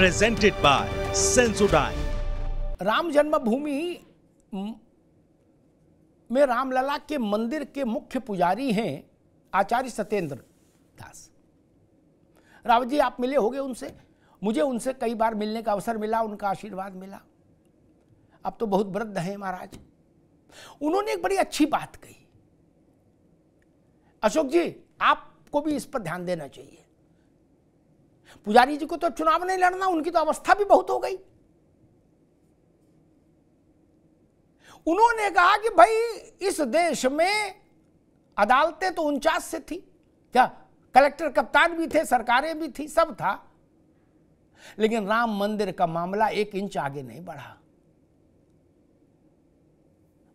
Presented by Sensodyne. Ram जन्मभूमि में रामलला के मंदिर के मुख्य पुजारी हैं आचार्य सत्येंद्र दास राव जी आप मिले होंगे उनसे मुझे उनसे कई बार मिलने का अवसर मिला उनका आशीर्वाद मिला अब तो बहुत वृद्ध हैं महाराज उन्होंने एक बड़ी अच्छी बात कही अशोक जी आपको भी इस पर ध्यान देना चाहिए पुजारी जी को तो चुनाव नहीं लड़ना उनकी तो अवस्था भी बहुत हो गई उन्होंने कहा कि भाई इस देश में अदालतें तो उनचास से थी क्या कलेक्टर कप्तान भी थे सरकारें भी थी सब था लेकिन राम मंदिर का मामला एक इंच आगे नहीं बढ़ा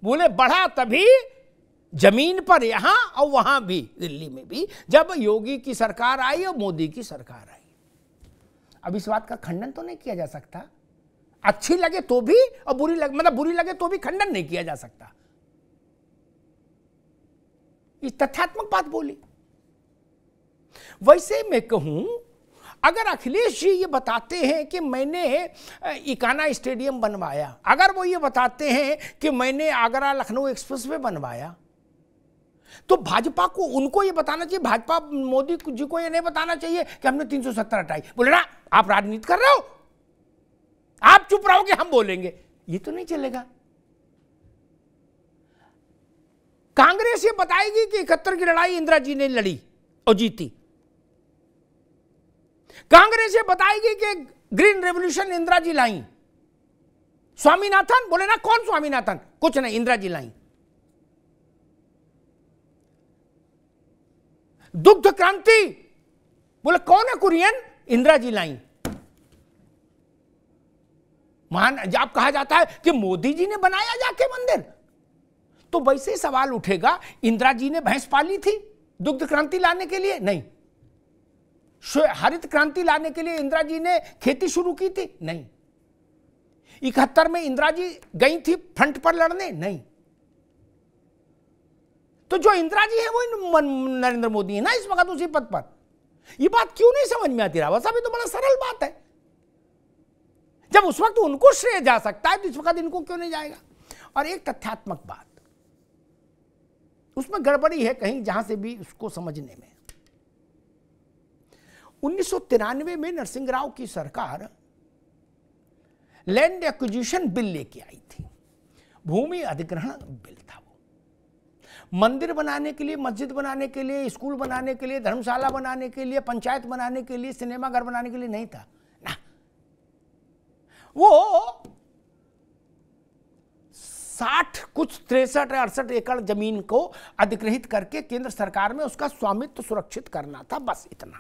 बोले बढ़ा तभी जमीन पर यहां और वहां भी दिल्ली में भी जब योगी की सरकार आई और मोदी की सरकार आई अब इस बात का खंडन तो नहीं किया जा सकता अच्छी लगे तो भी और बुरी लगे मतलब बुरी लगे तो भी खंडन नहीं किया जा सकता ये तथ्यात्मक बात बोली वैसे मैं कहूं अगर अखिलेश जी ये बताते हैं कि मैंने इकाना स्टेडियम बनवाया अगर वो ये बताते हैं कि मैंने आगरा लखनऊ एक्सप्रेस वे बनवाया तो भाजपा को उनको ये बताना चाहिए भाजपा मोदी जी को ये नहीं बताना चाहिए कि हमने 370 हटाई बोले ना आप राजनीति कर रहे हो आप चुप रहोगे हम बोलेंगे ये तो नहीं चलेगा कांग्रेस ये बताएगी कि इकहत्तर की लड़ाई इंदिरा जी ने लड़ी और जीती कांग्रेस ये बताएगी कि ग्रीन रेवोल्यूशन इंदिरा जी लाई स्वामीनाथन बोले ना कौन स्वामीनाथन कुछ नहीं इंदिरा जी लाई दुग्ध क्रांति बोले कौन है कुरियन इंदिरा जी लाई महान जब कहा जाता है कि मोदी जी ने बनाया जाके मंदिर तो वैसे सवाल उठेगा इंदिरा जी ने भैंस पाली थी दुग्ध क्रांति लाने के लिए नहीं हरित क्रांति लाने के लिए इंदिरा जी ने खेती शुरू की थी नहीं इकहत्तर में इंदिरा जी गई थी फ्रंट पर लड़ने नहीं तो जो इंदिरा जी है वो नरेंद्र मोदी है ना इस वक्त उसी पद पर ये बात क्यों नहीं समझ में आती रावत साहब ये तो बड़ा सरल बात है जब उस वक्त उनको श्रेय जा सकता है तो इस वक्त इनको क्यों नहीं जाएगा और एक तथ्यात्मक बात उसमें गड़बड़ी है कहीं जहां से भी उसको समझने में उन्नीस में नरसिंह राव की सरकार लैंड एक्विजिशन बिल लेके आई थी भूमि अधिग्रहण बिल था मंदिर बनाने के लिए मस्जिद बनाने के लिए स्कूल बनाने के लिए धर्मशाला बनाने के लिए पंचायत बनाने के लिए सिनेमा घर बनाने के लिए नहीं था ना वो साठ कुछ तिरसठ अड़सठ एकड़ जमीन को अधिग्रहित करके केंद्र सरकार में उसका स्वामित्व सुरक्षित करना था बस इतना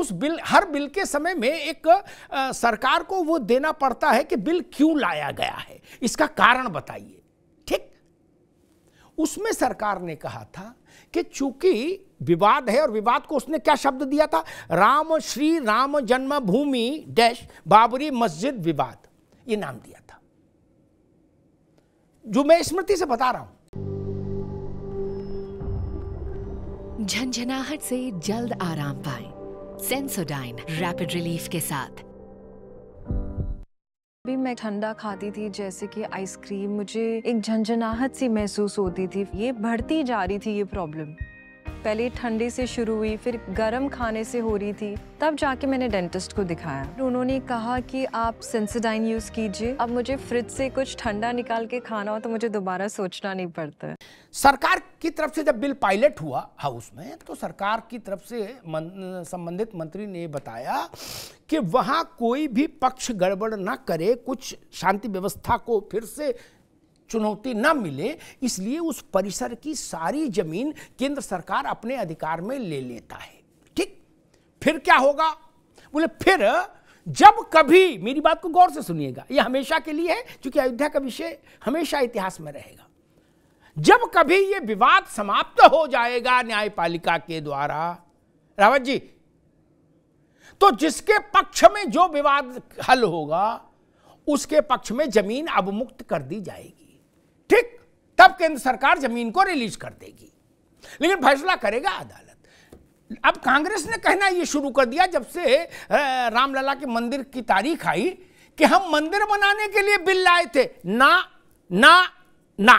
उस बिल हर बिल के समय में एक आ, सरकार को वो देना पड़ता है कि बिल क्यों लाया गया है इसका कारण बताइए उसमें सरकार ने कहा था कि चूंकि विवाद है और विवाद को उसने क्या शब्द दिया था राम श्री राम जन्मभूमि डैश बाबरी मस्जिद विवाद ये नाम दिया था जो मैं स्मृति से बता रहा हूं झंझनाहट से जल्द आराम पाए सेंसोडाइन रैपिड रिलीफ के साथ भी मैं ठंडा खाती थी जैसे कि आइसक्रीम मुझे एक झंझनाहट सी महसूस होती थी ये बढ़ती जा रही थी ये प्रॉब्लम पहले ठंडी से शुरू हुई फिर गर्म खाने से हो रही थी तब जाके मैंने डेंटिस्ट को दिखाया उन्होंने कहा कि आप सेंसिडाइन यूज़ कीजिए अब मुझे फ्रिज से कुछ ठंडा निकाल के खाना हो तो मुझे दोबारा सोचना नहीं पड़ता सरकार की तरफ से जब बिल पायलट हुआ हाउस में तो सरकार की तरफ से मन, संबंधित मंत्री ने बताया कि वहाँ कोई भी पक्ष गड़बड़ ना करे कुछ शांति व्यवस्था को फिर से चुनौती न मिले इसलिए उस परिसर की सारी जमीन केंद्र सरकार अपने अधिकार में ले लेता है ठीक फिर क्या होगा बोले फिर जब कभी मेरी बात को गौर से सुनिएगा यह हमेशा के लिए है क्योंकि अयोध्या का विषय हमेशा इतिहास में रहेगा जब कभी यह विवाद समाप्त हो जाएगा न्यायपालिका के द्वारा रावत जी तो जिसके पक्ष में जो विवाद हल होगा उसके पक्ष में जमीन अब मुक्त कर दी जाएगी ठीक तब केंद्र सरकार जमीन को रिलीज कर देगी लेकिन फैसला करेगा अदालत अब कांग्रेस ने कहना यह शुरू कर दिया जब से रामलला के मंदिर की तारीख आई कि हम मंदिर बनाने के लिए बिल लाए थे ना ना ना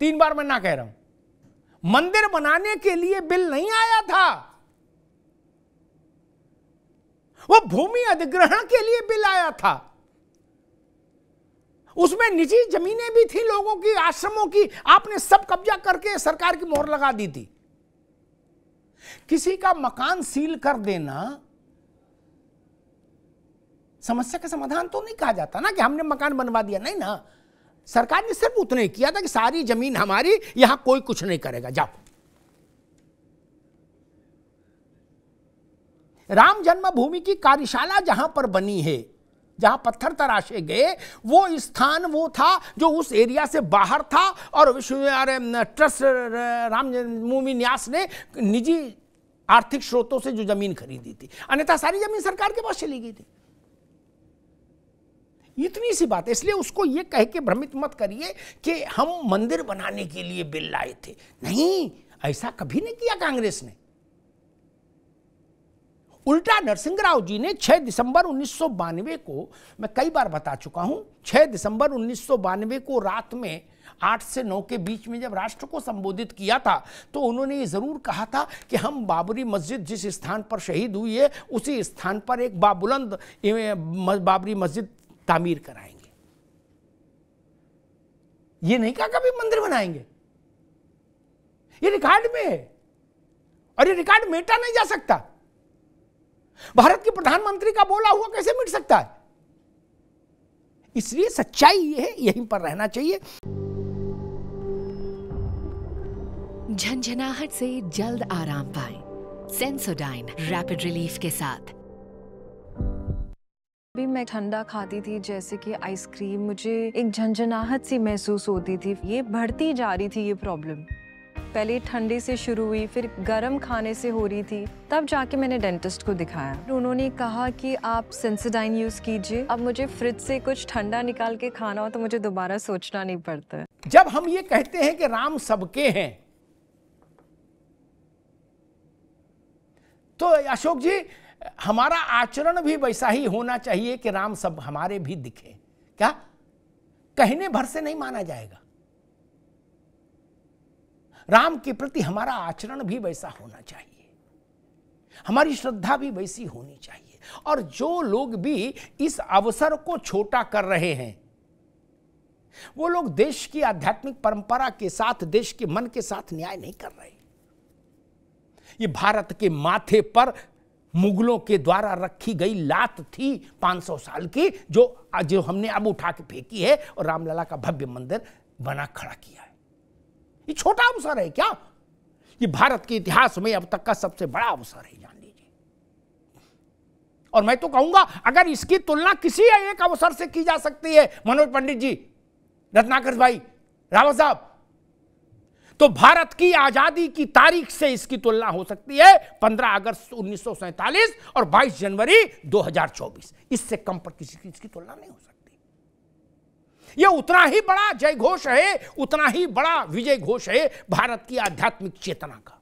तीन बार मैं ना कह रहा हूं मंदिर बनाने के लिए बिल नहीं आया था वो भूमि अधिग्रहण के लिए बिल आया था उसमें निजी जमीनें भी थी लोगों की आश्रमों की आपने सब कब्जा करके सरकार की मोहर लगा दी थी किसी का मकान सील कर देना समस्या का समाधान तो नहीं कहा जाता ना कि हमने मकान बनवा दिया नहीं ना सरकार ने सिर्फ उतना ही किया था कि सारी जमीन हमारी यहां कोई कुछ नहीं करेगा जाओ राम जन्मभूमि की कार्यशाला जहां पर बनी है जहां पत्थर तराशे गए वो स्थान वो था जो उस एरिया से बाहर था और विश्व ट्रस्ट राम जन्मभूमि न्यास ने निजी आर्थिक स्रोतों से जो जमीन खरीदी थी अन्यथा सारी जमीन सरकार के पास चली गई थी इतनी सी बात है इसलिए उसको यह कह के भ्रमित मत करिए कि हम मंदिर बनाने के लिए बिल लाए थे नहीं ऐसा कभी नहीं किया कांग्रेस ने उल्टा नरसिंह राव जी ने 6 दिसंबर उन्नीस को मैं कई बार बता चुका हूं 6 दिसंबर उन्नीस को रात में आठ से नौ के बीच में जब राष्ट्र को संबोधित किया था तो उन्होंने ये ज़रूर कहा था कि हम बाबरी मस्जिद जिस स्थान पर शहीद हुई है उसी स्थान पर एक बाबुलंद बाबरी मस्जिद तामीर कराएंगे ये नहीं कहा कभी मंदिर बनाएंगे ये रिकॉर्ड में है और ये रिकॉर्ड मेटा नहीं जा सकता भारत के प्रधानमंत्री का बोला हुआ कैसे मिट सकता है इसलिए सच्चाई ये है यहीं पर रहना चाहिए झंझनाहट से जल्द आराम पाए सेंसोडाइन रैपिड रिलीफ के साथ भी मैं ठंडा खाती थी जैसे कि आइसक्रीम मुझे एक झंझनाहट सी महसूस होती थी ये बढ़ती जा रही थी ये प्रॉब्लम पहले ठंडी से शुरू हुई फिर गर्म खाने से हो रही थी तब जाके मैंने डेंटिस्ट को दिखाया उन्होंने कहा कि आप सेंसिडाइन यूज़ कीजिए अब मुझे फ्रिज से कुछ ठंडा निकाल के खाना हो तो मुझे दोबारा सोचना नहीं पड़ता जब हम ये कहते हैं कि राम सबके हैं तो अशोक जी हमारा आचरण भी वैसा ही होना चाहिए कि राम सब हमारे भी दिखे क्या कहने भर से नहीं माना जाएगा राम के प्रति हमारा आचरण भी वैसा होना चाहिए हमारी श्रद्धा भी वैसी होनी चाहिए और जो लोग भी इस अवसर को छोटा कर रहे हैं वो लोग देश की आध्यात्मिक परंपरा के साथ देश के मन के साथ न्याय नहीं कर रहे ये भारत के माथे पर मुगलों के द्वारा रखी गई लात थी 500 साल की जो जो हमने अब उठा के फेंकी है और रामलला का भव्य मंदिर बना खड़ा किया है ये छोटा अवसर है क्या ये भारत के इतिहास में अब तक का सबसे बड़ा अवसर है जान लीजिए और मैं तो कहूंगा अगर इसकी तुलना किसी एक अवसर से की जा सकती है मनोज पंडित जी रत्नाकर भाई रावत साहब तो भारत की आजादी की तारीख से इसकी तुलना हो सकती है 15 अगस्त उन्नीस और 22 जनवरी 2024 इससे कम पर किसी की इसकी तुलना नहीं हो सकती यह उतना ही बड़ा जय घोष है उतना ही बड़ा विजय घोष है भारत की आध्यात्मिक चेतना का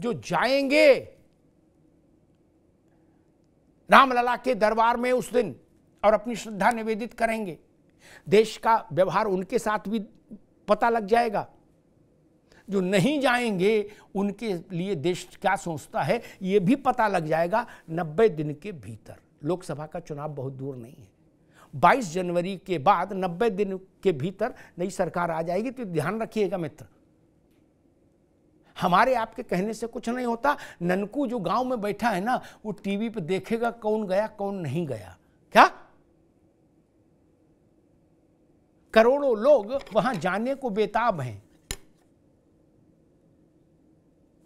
जो जाएंगे रामलला के दरबार में उस दिन और अपनी श्रद्धा निवेदित करेंगे देश का व्यवहार उनके साथ भी पता लग जाएगा जो नहीं जाएंगे उनके लिए देश क्या सोचता है यह भी पता लग जाएगा नब्बे दिन के भीतर लोकसभा का चुनाव बहुत दूर नहीं है 22 जनवरी के बाद 90 दिन के भीतर नई सरकार आ जाएगी तो ध्यान रखिएगा मित्र हमारे आपके कहने से कुछ नहीं होता ननकू जो गांव में बैठा है ना वो टीवी पे देखेगा कौन गया कौन नहीं गया क्या करोड़ों लोग वहां जाने को बेताब हैं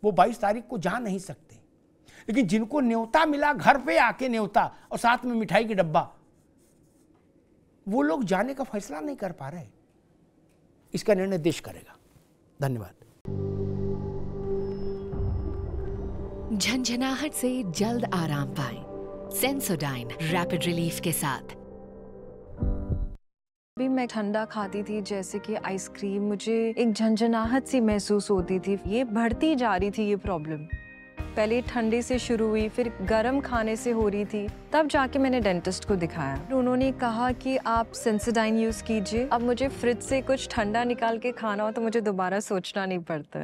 वो 22 तारीख को जा नहीं सकते लेकिन जिनको न्योता मिला घर पे आके न्योता और साथ में मिठाई के डब्बा वो लोग जाने का फैसला नहीं कर पा रहे इसका निर्णय देश करेगा धन्यवाद झंझनाहट से जल्द आराम पाए सेंसोडाइन रैपिड रिलीफ के साथ भी मैं ठंडा खाती थी जैसे कि आइसक्रीम मुझे एक झंझनाहट सी महसूस होती थी ये बढ़ती जा रही थी ये प्रॉब्लम पहले ठंडे से शुरू हुई फिर गर्म खाने से हो रही थी तब जाके मैंने डेंटिस्ट को दिखाया उन्होंने कहा कि आप सेंसिडाइन यूज़ कीजिए अब मुझे फ्रिज से कुछ ठंडा निकाल के खाना हो तो मुझे दोबारा सोचना नहीं पड़ता